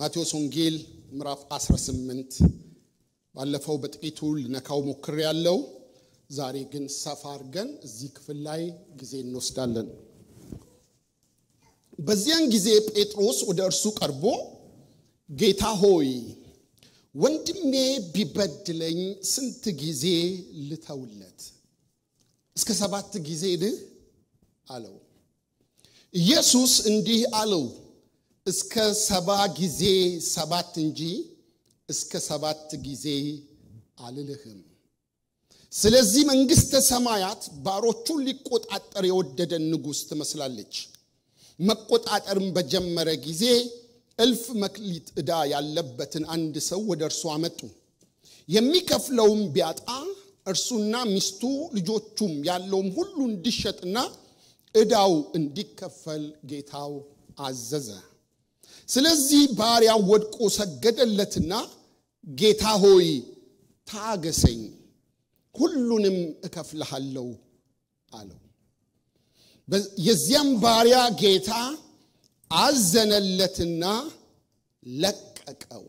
ማቴዎስ ወንጌል ምዕራፍ 18 ባለፈው በጥቂቱ ልነካው ሞክር ያለው ዛሬ ግን ሰፋ አድርገን እዚህ ክፍል ላይ ጊዜ እንወስዳለን። በዚያን ጊዜ ጴጥሮስ ወደ እርሱ ቀርቦ ጌታ ሆይ ወንድሜ ቢበድለኝ ስንት ጊዜ ልተውለት? እስከ ሰባት ጊዜ ልህ አለው። ኢየሱስ እንዲህ አለው እስከ ሰባ ጊዜ ሰባት እንጂ እስከ ሰባት ጊዜ አልልህም። ስለዚህ መንግሥተ ሰማያት ባሮቹን ሊቆጣጠር የወደደ ንጉሥ ትመስላለች። መቆጣጠርም በጀመረ ጊዜ እልፍ መክሊት ዕዳ ያለበትን አንድ ሰው ወደ እርሱ አመጡ። የሚከፍለውም ቢያጣ እርሱና ሚስቱ ልጆቹም ያለውም ሁሉ እንዲሸጥና ዕዳው እንዲከፈል ጌታው አዘዘ። ስለዚህ ባሪያ ወድቆ ሰገደለትና ጌታ ሆይ ታገሰኝ፣ ሁሉንም እከፍልሃለሁ አለው። የዚያም ባሪያ ጌታ አዘነለትና ለቀቀው፣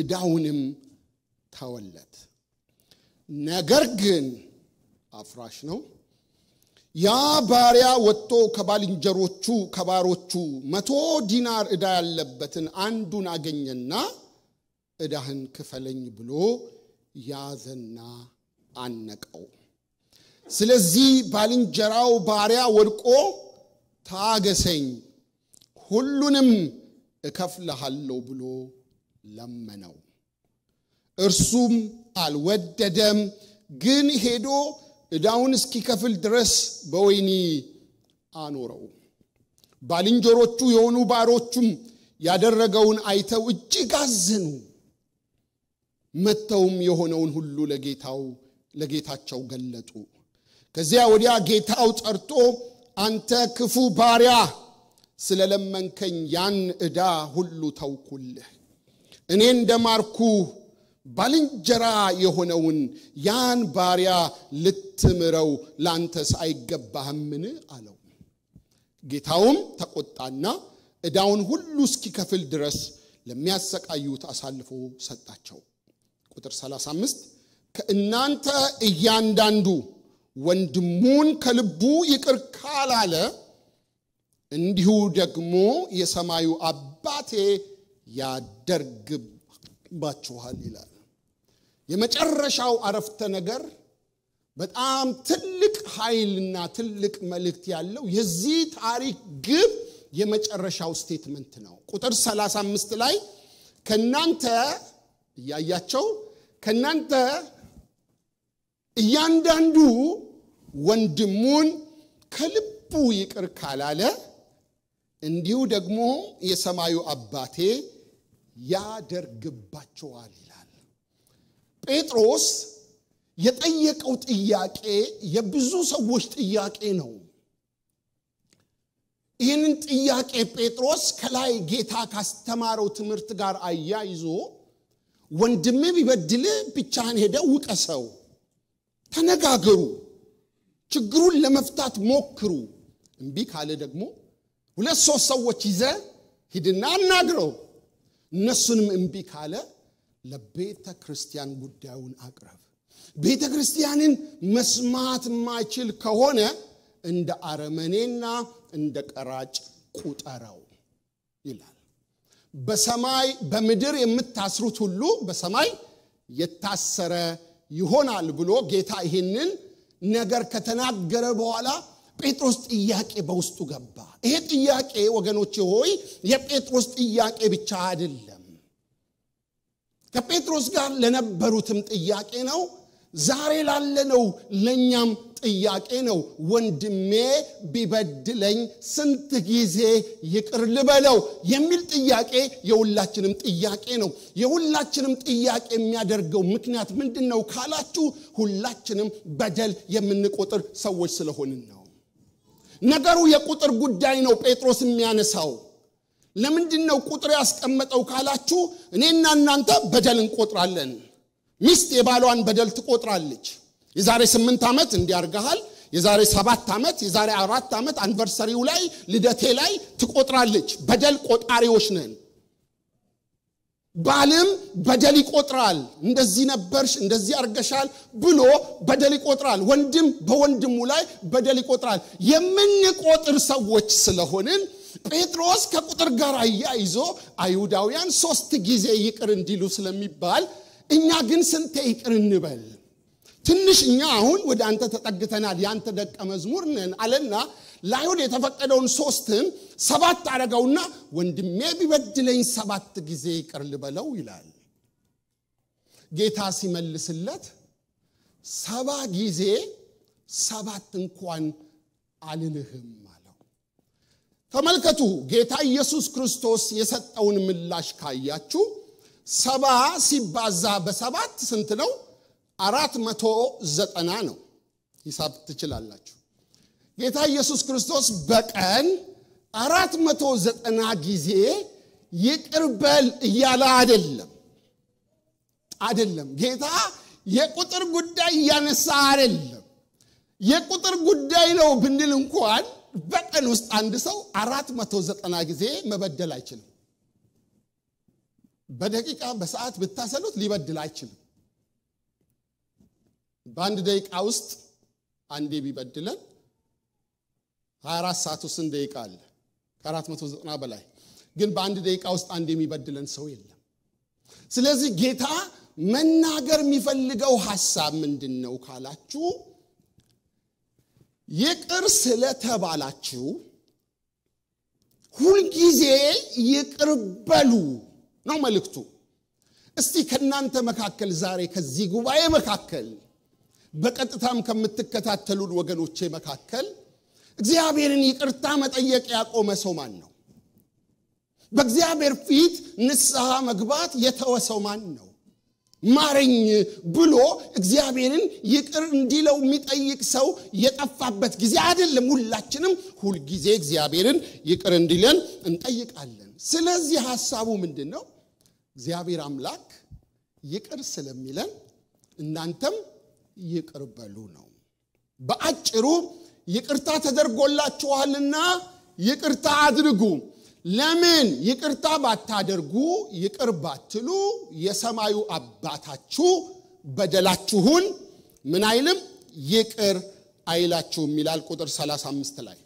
እዳውንም ተወለት። ነገር ግን አፍራሽ ነው። ያ ባሪያ ወጥቶ ከባልንጀሮቹ ከባሮቹ መቶ ዲናር ዕዳ ያለበትን አንዱን አገኘና ዕዳህን ክፈለኝ ብሎ ያዘና አነቀው። ስለዚህ ባልንጀራው ባሪያ ወድቆ ታገሰኝ፣ ሁሉንም እከፍልሃለሁ ብሎ ለመነው። እርሱም አልወደደም፣ ግን ሄዶ ዕዳውን እስኪከፍል ድረስ በወይኒ አኖረው። ባልንጀሮቹ የሆኑ ባሮቹም ያደረገውን አይተው እጅግ አዘኑ። መጥተውም የሆነውን ሁሉ ለጌታው ለጌታቸው ገለጡ። ከዚያ ወዲያ ጌታው ጠርቶ አንተ ክፉ ባሪያ ስለለመንከኝ ያን ዕዳ ሁሉ ተውኩልህ፣ እኔ እንደማርኩ ባልንጀራ የሆነውን ያን ባሪያ ልትምረው ላንተስ አይገባህምን አለው። ጌታውም ተቆጣና እዳውን ሁሉ እስኪከፍል ድረስ ለሚያሰቃዩት አሳልፎ ሰጣቸው። ቁጥር 35 ከእናንተ እያንዳንዱ ወንድሙን ከልቡ ይቅር ካላለ እንዲሁ ደግሞ የሰማዩ አባቴ ያደርግባችኋል ይላል። የመጨረሻው አረፍተ ነገር በጣም ትልቅ ኃይልና ትልቅ መልእክት ያለው የዚህ ታሪክ ግብ የመጨረሻው ስቴትመንት ነው። ቁጥር 35 ላይ ከናንተ እያያቸው ከናንተ እያንዳንዱ ወንድሙን ከልቡ ይቅር ካላለ እንዲሁ ደግሞ የሰማዩ አባቴ ያደርግባቸዋል ጴጥሮስ የጠየቀው ጥያቄ የብዙ ሰዎች ጥያቄ ነው። ይህንን ጥያቄ ጴጥሮስ ከላይ ጌታ ካስተማረው ትምህርት ጋር አያይዞ ወንድም ቢበድል ብቻህን ሄደ ውቀሰው፣ ተነጋገሩ፣ ችግሩን ለመፍታት ሞክሩ። እምቢ ካለ ደግሞ ሁለት ሶስት ሰዎች ይዘ ሂድና አናግረው። እነሱንም እምቢ ካለ ለቤተ ክርስቲያን ጉዳዩን አቅረብ። ቤተ ክርስቲያንን መስማት ማችል ከሆነ እንደ አረመኔና እንደ ቀራጭ ቁጠረው ይላል። በሰማይ በምድር የምታስሩት ሁሉ በሰማይ የታሰረ ይሆናል ብሎ ጌታ ይህንን ነገር ከተናገረ በኋላ ጴጥሮስ ጥያቄ በውስጡ ገባ። ይሄ ጥያቄ ወገኖቼ ሆይ የጴጥሮስ ጥያቄ ብቻ አይደለም። ከጴጥሮስ ጋር ለነበሩትም ጥያቄ ነው ዛሬ ላለነው ለእኛም ጥያቄ ነው ወንድሜ ቢበድለኝ ስንት ጊዜ ይቅር ልበለው የሚል ጥያቄ የሁላችንም ጥያቄ ነው የሁላችንም ጥያቄ የሚያደርገው ምክንያት ምንድን ነው ካላችሁ ሁላችንም በደል የምንቆጥር ሰዎች ስለሆንን ነው ነገሩ የቁጥር ጉዳይ ነው ጴጥሮስ የሚያነሳው ለምንድን ነው ቁጥር ያስቀመጠው ካላችሁ እኔና እናንተ በደል እንቆጥራለን ሚስት የባሏን በደል ትቆጥራለች የዛሬ ስምንት ዓመት እንዲያርጋሃል የዛሬ ሰባት ዓመት የዛሬ አራት ዓመት አንቨርሰሪው ላይ ልደቴ ላይ ትቆጥራለች በደል ቆጣሪዎች ነን ባልም በደል ይቆጥራል እንደዚህ ነበርሽ እንደዚህ አርገሻል ብሎ በደል ይቆጥራል ወንድም በወንድሙ ላይ በደል ይቆጥራል የምንቆጥር ሰዎች ስለሆንን ጴጥሮስ ከቁጥር ጋር አያይዞ አይሁዳውያን ሶስት ጊዜ ይቅር እንዲሉ ስለሚባል እኛ ግን ስንቴ ይቅር እንበል ትንሽ እኛ አሁን ወደ አንተ ተጠግተናል ያንተ ደቀ መዝሙር ነን አለና ለአይሁድ የተፈቀደውን ሶስትን ሰባት አረገውና ወንድሜ ቢበድለኝ ሰባት ጊዜ ይቅር ልበለው ይላል ጌታ ሲመልስለት ሰባ ጊዜ ሰባት እንኳን አልልህም አለ ተመልከቱ ጌታ ኢየሱስ ክርስቶስ የሰጠውን ምላሽ ካያችሁ ሰባ ሲባዛ በሰባት ስንት ነው? አራት መቶ ዘጠና ነው። ሂሳብ ትችላላችሁ። ጌታ ኢየሱስ ክርስቶስ በቀን አራት መቶ ዘጠና ጊዜ ይቅርበል እያለ አይደለም አይደለም። ጌታ የቁጥር ጉዳይ እያነሳ አይደለም። የቁጥር ጉዳይ ነው ብንል እንኳን በቀን ውስጥ አንድ ሰው አራት መቶ ዘጠና ጊዜ መበደል አይችልም። በደቂቃ በሰዓት ብታሰሉት ሊበድል አይችልም። በአንድ ደቂቃ ውስጥ አንዴ ቢበድለን 24 ሰዓት ውስጥ ደቂቃ አለ ከ490 በላይ ግን በአንድ ደቂቃ ውስጥ አንድ የሚበድለን ሰው የለም ስለዚህ ጌታ መናገር የሚፈልገው ሀሳብ ምንድን ነው ካላችሁ ይቅር ስለተባላችሁ ሁልጊዜ ይቅር በሉ ነው መልእክቱ። እስቲ ከእናንተ መካከል ዛሬ ከዚህ ጉባኤ መካከል በቀጥታም ከምትከታተሉን ወገኖቼ መካከል እግዚአብሔርን ይቅርታ መጠየቅ ያቆመ ሰው ማን ነው? በእግዚአብሔር ፊት ንስሐ መግባት የተወሰው ማን ነው? ማረኝ ብሎ እግዚአብሔርን ይቅር እንዲለው የሚጠይቅ ሰው የጠፋበት ጊዜ አይደለም። ሁላችንም ሁልጊዜ እግዚአብሔርን ይቅር እንዲለን እንጠይቃለን። ስለዚህ ሐሳቡ ምንድን ነው? እግዚአብሔር አምላክ ይቅር ስለሚለን እናንተም ይቅር በሉ ነው። በአጭሩ ይቅርታ ተደርጎላችኋልና ይቅርታ አድርጉ። ለምን ይቅርታ ባታደርጉ ይቅር ባትሉ የሰማዩ አባታችሁ በደላችሁን ምን አይልም ይቅር አይላችሁም ይላል ቁጥር 35 ላይ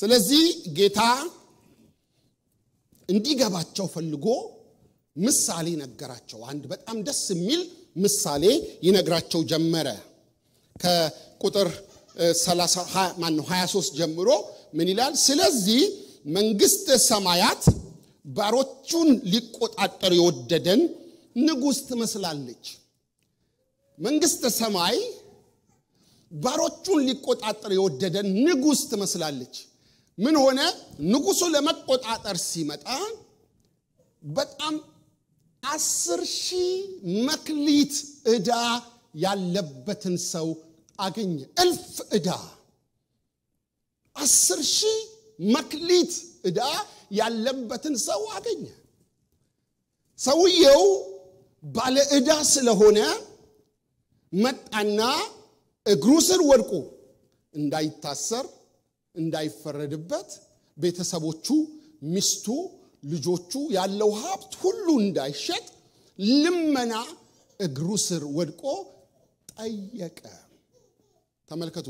ስለዚህ ጌታ እንዲገባቸው ፈልጎ ምሳሌ ነገራቸው አንድ በጣም ደስ የሚል ምሳሌ ይነግራቸው ጀመረ ከቁጥር 23 ጀምሮ ምን ይላል? ስለዚህ መንግስተ ሰማያት ባሮቹን ሊቆጣጠር የወደደን ንጉሥ ትመስላለች። መንግስተ ሰማይ ባሮቹን ሊቆጣጠር የወደደን ንጉሥ ትመስላለች። ምን ሆነ? ንጉሱ ለመቆጣጠር ሲመጣ በጣም አስር ሺህ መክሊት ዕዳ ያለበትን ሰው አገኘ። እልፍ ዕዳ አስር ሺህ መክሊት ዕዳ ያለበትን ሰው አገኘ። ሰውየው ባለ ዕዳ ስለሆነ መጣና እግሩ ስር ወድቆ እንዳይታሰር እንዳይፈረድበት ቤተሰቦቹ፣ ሚስቱ፣ ልጆቹ ያለው ሀብት ሁሉ እንዳይሸጥ ልመና እግሩ ስር ወድቆ ጠየቀ። ተመልከቱ።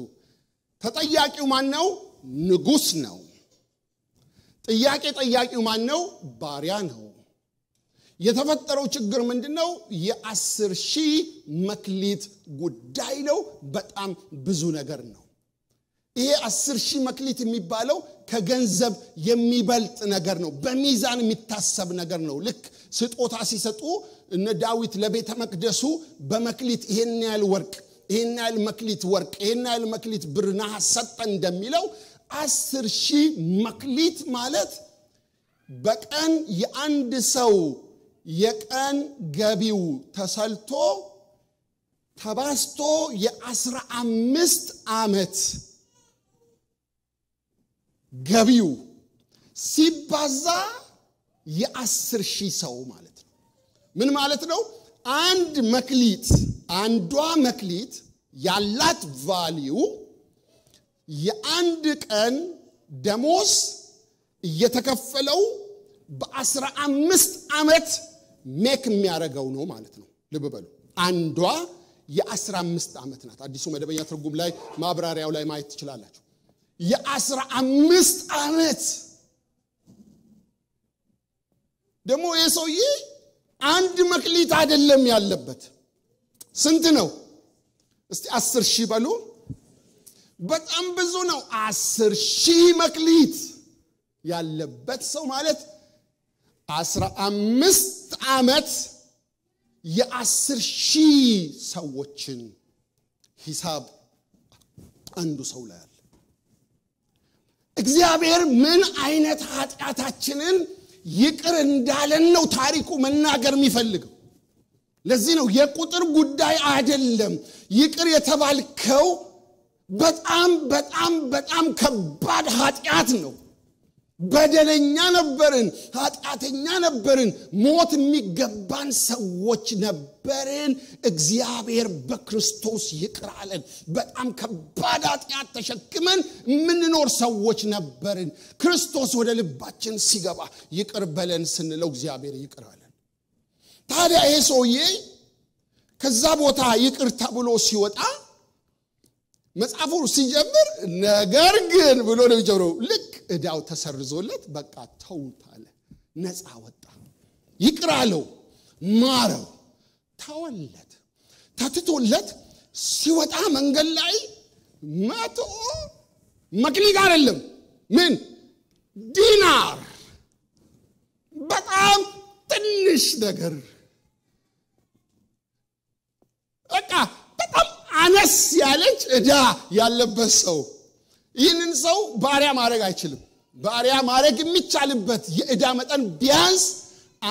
ተጠያቂው ማን ነው? ንጉስ ነው። ጥያቄ ጠያቂው ማን ነው? ባሪያ ነው። የተፈጠረው ችግር ምንድን ነው? የአስር ሺህ መክሊት ጉዳይ ነው። በጣም ብዙ ነገር ነው። ይሄ አስር ሺህ መክሊት የሚባለው ከገንዘብ የሚበልጥ ነገር ነው። በሚዛን የሚታሰብ ነገር ነው። ልክ ስጦታ ሲሰጡ እነ ዳዊት ለቤተ መቅደሱ በመክሊት ይሄን ያህል ወርቅ ይህን ያህል መክሊት ወርቅ፣ ይህን ያህል መክሊት ብር፣ ነሐስ ሰጠ እንደሚለው አስር ሺህ መክሊት ማለት በቀን የአንድ ሰው የቀን ገቢው ተሰልቶ ተባስቶ የአስራ አምስት ዓመት ገቢው ሲባዛ የአስር ሺህ ሰው ማለት ነው። ምን ማለት ነው? አንድ መክሊት አንዷ መክሊት ያላት ቫሊዩ የአንድ ቀን ደሞስ እየተከፈለው በአስራ አምስት ዓመት ሜክ የሚያደርገው ነው ማለት ነው። ልብ በሉ አንዷ የአስራ አምስት ዓመት ናት። አዲሱ መደበኛ ትርጉም ላይ ማብራሪያው ላይ ማየት ትችላላችሁ። የአስራ አምስት ዓመት ደግሞ ይህ ሰውዬ አንድ መክሊት አይደለም ያለበት ስንት ነው እስቲ አስር ሺህ በሉ በጣም ብዙ ነው አስር ሺህ መክሊት ያለበት ሰው ማለት አስራ አምስት ዓመት የአስር ሺህ ሰዎችን ሂሳብ አንዱ ሰው ላይ አለ እግዚአብሔር ምን አይነት ኃጢአታችንን ይቅር እንዳለን ነው ታሪኩ መናገር የሚፈልገው ለዚህ ነው የቁጥር ጉዳይ አይደለም ይቅር የተባልከው በጣም በጣም በጣም ከባድ ኃጢአት ነው በደለኛ ነበርን፣ ኃጢአተኛ ነበርን፣ ሞት የሚገባን ሰዎች ነበርን። እግዚአብሔር በክርስቶስ ይቅራለን በጣም ከባድ ኃጢአት ተሸክመን የምንኖር ሰዎች ነበርን። ክርስቶስ ወደ ልባችን ሲገባ ይቅር በለን ስንለው እግዚአብሔር ይቅራለን። ታዲያ ይሄ ሰውዬ ከዛ ቦታ ይቅር ተብሎ ሲወጣ መጽሐፉ ሲጀምር ነገር ግን ብሎ ነው የሚጀምረው ልክ እዳው ተሰርዞለት በቃ ተውት አለ። ነፃ ወጣ። ይቅራለው ማረው፣ ተወለት። ተትቶለት ሲወጣ መንገድ ላይ መቶ መክሊት አይደለም ምን ዲናር በጣም ትንሽ ነገር በቃ በጣም አነስ ያለች እዳ ያለበት ሰው ይህንን ሰው ባሪያ ማድረግ አይችልም ባሪያ ማድረግ የሚቻልበት የእዳ መጠን ቢያንስ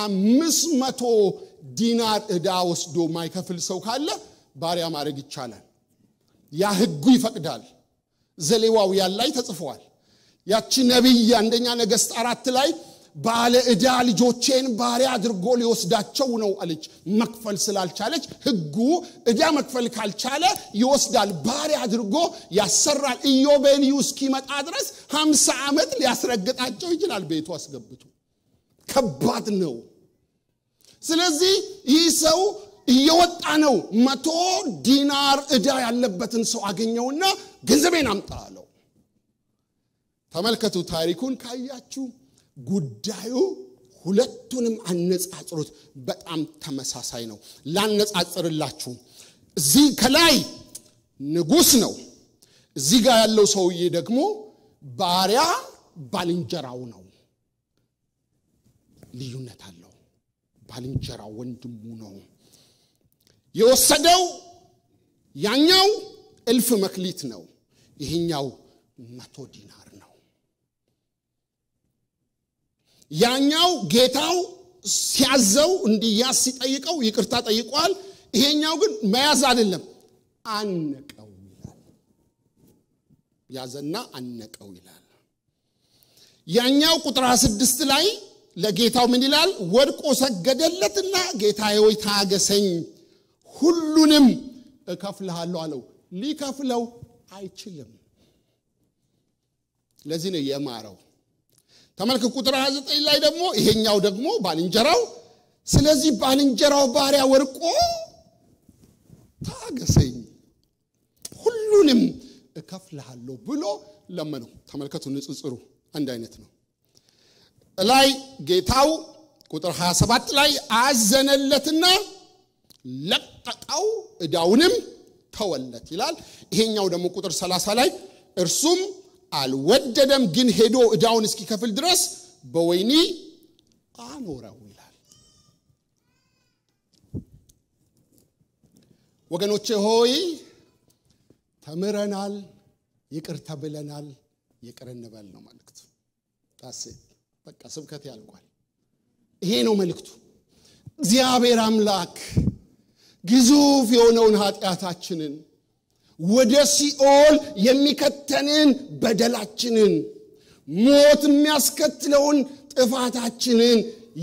አምስት መቶ ዲናር እዳ ወስዶ ማይከፍል ሰው ካለ ባሪያ ማድረግ ይቻላል ያ ህጉ ይፈቅዳል ዘሌዋውያን ላይ ተጽፈዋል ያቺ ነቢይ አንደኛ ነገስት አራት ላይ ባለ ዕዳ ልጆቼን ባሪያ አድርጎ ሊወስዳቸው ነው አለች። መክፈል ስላልቻለች ህጉ ዕዳ መክፈል ካልቻለ ይወስዳል፣ ባሪያ አድርጎ ያሰራል። ኢዮቤልዩ እስኪመጣ ድረስ ሀምሳ ዓመት ሊያስረግጣቸው ይችላል ቤቱ አስገብቶ። ከባድ ነው። ስለዚህ ይህ ሰው እየወጣ ነው። መቶ ዲናር ዕዳ ያለበትን ሰው አገኘውና ገንዘቤን አምጣ አለው። ተመልከቱ ታሪኩን ካያችሁ ጉዳዩ ሁለቱንም አነጻጽሩት። በጣም ተመሳሳይ ነው። ላነጻጽርላችሁ። እዚህ ከላይ ንጉስ ነው። እዚህ ጋር ያለው ሰውዬ ደግሞ ባሪያ ባልንጀራው ነው። ልዩነት አለው። ባልንጀራ ወንድሙ ነው። የወሰደው ያኛው እልፍ መክሊት ነው፣ ይህኛው መቶ ዲና ያኛው ጌታው ሲያዘው እንዲያዝ ሲጠይቀው ይቅርታ ጠይቋል። ይሄኛው ግን መያዝ አይደለም አነቀው ይላል። ያዘና አነቀው ይላል። ያኛው ቁጥር 26 ላይ ለጌታው ምን ይላል? ወድቆ ሰገደለትና ጌታዬ ሆይ ታገሰኝ፣ ሁሉንም እከፍልሃለሁ አለው። ሊከፍለው አይችልም። ለዚህ ነው የማረው። ተመልክ ቁጥር 29 ላይ ደግሞ ይሄኛው ደግሞ ባልንጀራው ስለዚህ ባልንጀራው ባሪያ ወርቆ ታገሰኝ ሁሉንም እከፍልሃለሁ ብሎ ለመነው ተመልከቱ ንጽጽሩ አንድ አይነት ነው ላይ ጌታው ቁጥር 27 ላይ አዘነለትና ለቀቀው እዳውንም ተወለት ይላል ይሄኛው ደግሞ ቁጥር 30 ላይ እርሱም አልወደደም፣ ግን ሄዶ እዳውን እስኪከፍል ድረስ በወይኒ አኖረው ይላል። ወገኖቼ ሆይ ተምረናል፣ ይቅር ተብለናል፣ ይቅር እንበል ነው መልእክቱ። በቃ ስብከት ያልቋል። ይሄ ነው መልእክቱ። እግዚአብሔር አምላክ ግዙፍ የሆነውን ኃጢአታችንን ወደ ሲኦል የሚከተንን በደላችንን ሞት የሚያስከትለውን ጥፋታችንን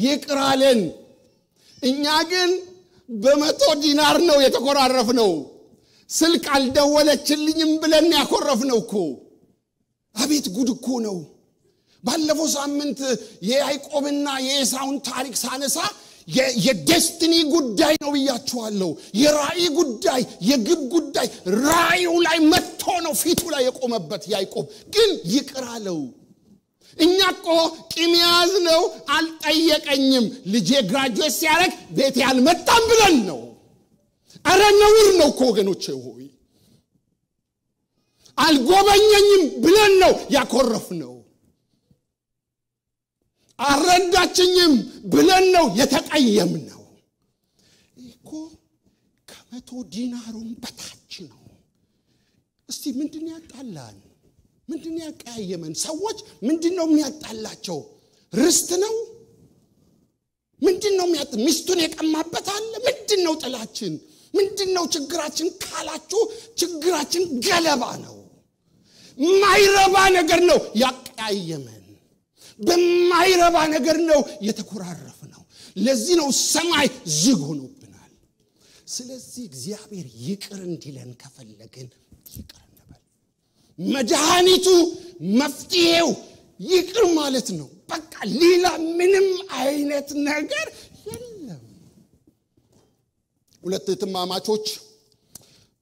ይቅራለን። እኛ ግን በመቶ ዲናር ነው የተኮራረፍ ነው። ስልክ አልደወለችልኝም ብለን ያኮረፍ ነው እኮ። አቤት ጉድ እኮ ነው። ባለፈው ሳምንት የያይቆብና የኤሳውን ታሪክ ሳነሳ የዴስቲኒ ጉዳይ ነው ብያችኋለሁ የራእይ ጉዳይ የግብ ጉዳይ ራእዩ ላይ መጥቶ ነው ፊቱ ላይ የቆመበት ያይቆብ ግን ይቅራለው። እኛ ቆ ቂም ነው አልጠየቀኝም ልጄ ግራጁዌት ሲያደረግ ቤቴ አልመጣም ብለን ነው አረ ነውር ነው እኮ ሆይ አልጎበኘኝም ብለን ነው ያኮረፍ ነው አልረዳችኝም ብለን ነው የተቀየም ነው እኮ ከመቶ ዲናሩን በታች ነው እስቲ ምንድን ያጣላን ምንድን ያቀያየመን ሰዎች ምንድን ነው የሚያጣላቸው ርስት ነው ምንድን ነው የሚያጥ ሚስቱን የቀማበት አለ ምንድን ነው ጥላችን ምንድን ነው ችግራችን ካላችሁ ችግራችን ገለባ ነው ማይረባ ነገር ነው ያቀያየመን በማይረባ ነገር ነው የተኮራረፍ ነው ለዚህ ነው ሰማይ ዝግ ሆኖብናል ስለዚህ እግዚአብሔር ይቅር እንዲለን ከፈለግን ይቅር እንበል መድኃኒቱ መፍትሄው ይቅር ማለት ነው በቃ ሌላ ምንም አይነት ነገር የለም ሁለት ትማማቾች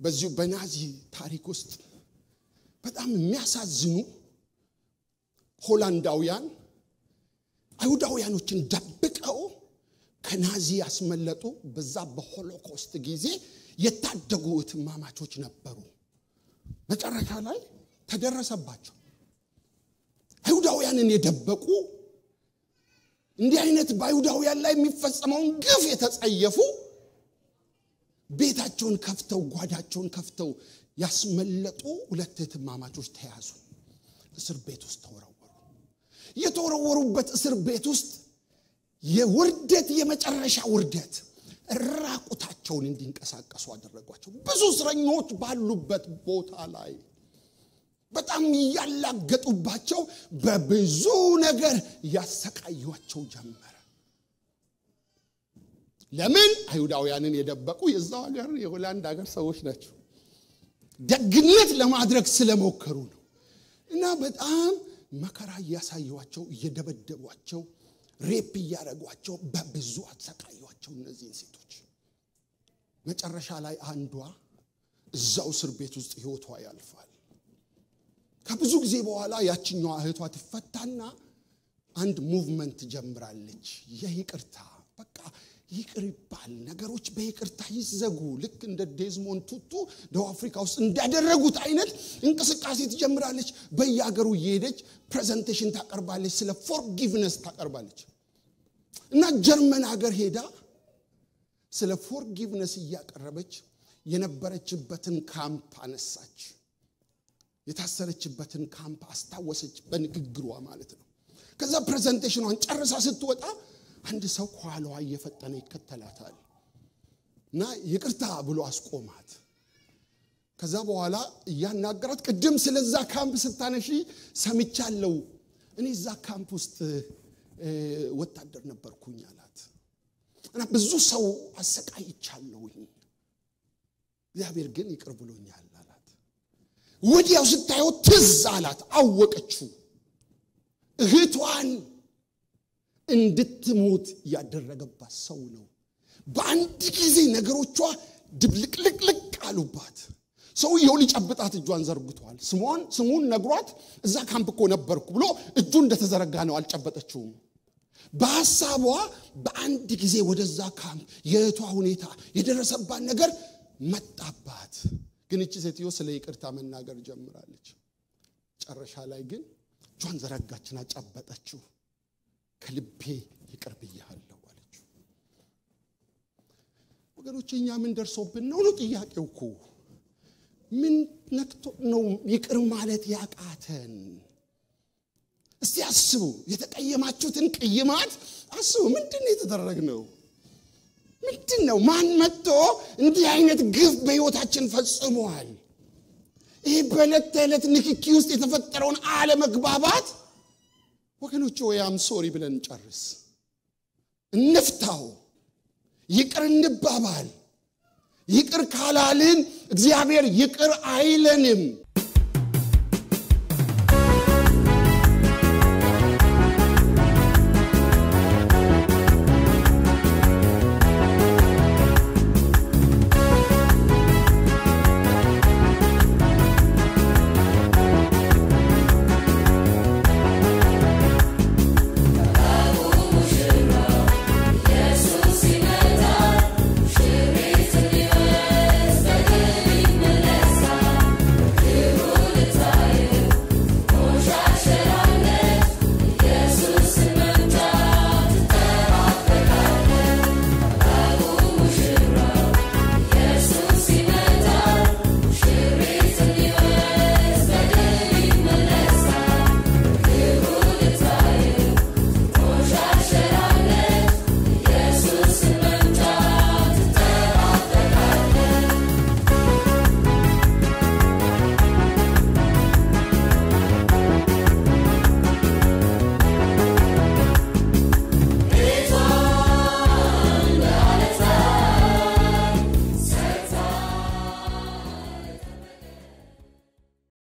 በዚሁ በናዚ ታሪክ ውስጥ በጣም የሚያሳዝኑ ሆላንዳውያን አይሁዳውያኖችን ደብቀው ከናዚ ያስመለጡ በዛ በሆሎኮስት ጊዜ የታደጉ እትማማቾች ነበሩ መጨረሻ ላይ ተደረሰባቸው አይሁዳውያንን የደበቁ እንዲህ አይነት በአይሁዳውያን ላይ የሚፈጸመውን ግፍ የተጸየፉ ቤታቸውን ከፍተው ጓዳቸውን ከፍተው ያስመለጡ ሁለት ትማማቾች ተያዙ እስር ቤት ውስጥ ተውረው የተወረወሩበት እስር ቤት ውስጥ የውርደት የመጨረሻ ውርደት ራቁታቸውን እንዲንቀሳቀሱ አደረጓቸው ብዙ እስረኞች ባሉበት ቦታ ላይ በጣም እያላገጡባቸው በብዙ ነገር ያሰቃዩቸው ጀመረ ለምን አይሁዳውያንን የደበቁ የዛው ሀገር የሆላንድ ሀገር ሰዎች ናቸው ደግነት ለማድረግ ስለሞከሩ ነው እና በጣም መከራ እያሳዩቸው እየደበደቧቸው ሬፕ እያደረጓቸው በብዙ አሰቃዩቸው እነዚህን ሴቶች መጨረሻ ላይ አንዷ እዛው እስር ቤት ውስጥ ህይወቷ ያልፋል ከብዙ ጊዜ በኋላ ያችኛዋ እህቷ ትፈታና አንድ ሙቭመንት ጀምራለች የይቅርታ በቃ ይቅር ይባል፣ ነገሮች በይቅርታ ይዘጉ። ልክ እንደ ዴዝሞን ቱቱ ደቡብ አፍሪካ ውስጥ እንዳደረጉት አይነት እንቅስቃሴ ትጀምራለች። በየሀገሩ እየሄደች ፕሬዘንቴሽን ታቀርባለች፣ ስለ ፎርጊቭነስ ታቀርባለች። እና ጀርመን ሀገር ሄዳ ስለ ፎርጊቭነስ እያቀረበች የነበረችበትን ካምፕ አነሳች። የታሰረችበትን ካምፕ አስታወሰች፣ በንግግሯ ማለት ነው። ከዛ ፕሬዘንቴሽኗን ጨርሳ ስትወጣ አንድ ሰው ከኋላዋ እየፈጠነ ይከተላታል እና ይቅርታ ብሎ አስቆማት። ከዛ በኋላ እያናገራት ቅድም ስለዛ ካምፕ ስታነሺ ሰምቻለው፣ እኔ እዛ ካምፕ ውስጥ ወታደር ነበርኩኝ አላት እና ብዙ ሰው አሰቃይቻለሁኝ፣ እግዚአብሔር ግን ይቅር ብሎኛል አላት። ወዲያው ስታየው ትዝ አላት፣ አወቀችው እህቷን እንድትሞት ያደረገባት ሰው ነው። በአንድ ጊዜ ነገሮቿ ድብልቅልቅልቅ አሉባት። ሰውየው ሊጨብጣት እጇን ዘርግቷል። ስሟን ስሙን ነግሯት እዛ ካምፕ እኮ ነበርኩ ብሎ እጁ እንደተዘረጋ ነው፣ አልጨበጠችውም። በሐሳቧ በአንድ ጊዜ ወደዛ ካምፕ የእህቷ ሁኔታ የደረሰባት ነገር መጣባት። ግን እቺ ሴትዮ ስለ ይቅርታ መናገር ጀምራለች። ጨረሻ ላይ ግን እጇን ዘረጋችና ጨበጠችው። ከልቤ ይቅር ብያለሁ አለችው። ወገኖች እኛ ምን ደርሶብን ነው ነው ጥያቄው እኮ። ምን ነክቶ ነው ይቅር ማለት ያቃተን? እስቲ አስቡ። የተቀየማችሁትን ቅይማት አስቡ። ምንድን ነው ምንድን ነው? ማን መጥቶ እንዲህ አይነት ግፍ በህይወታችን ፈጽሟል? ይህ በዕለት ተዕለት ንክኪ ውስጥ የተፈጠረውን አለመግባባት ወገኖች ወይ ሶሪ ብለን ጨርስ እንፍታው ይቅር እንባባል ይቅር ካላልን እግዚአብሔር ይቅር አይለንም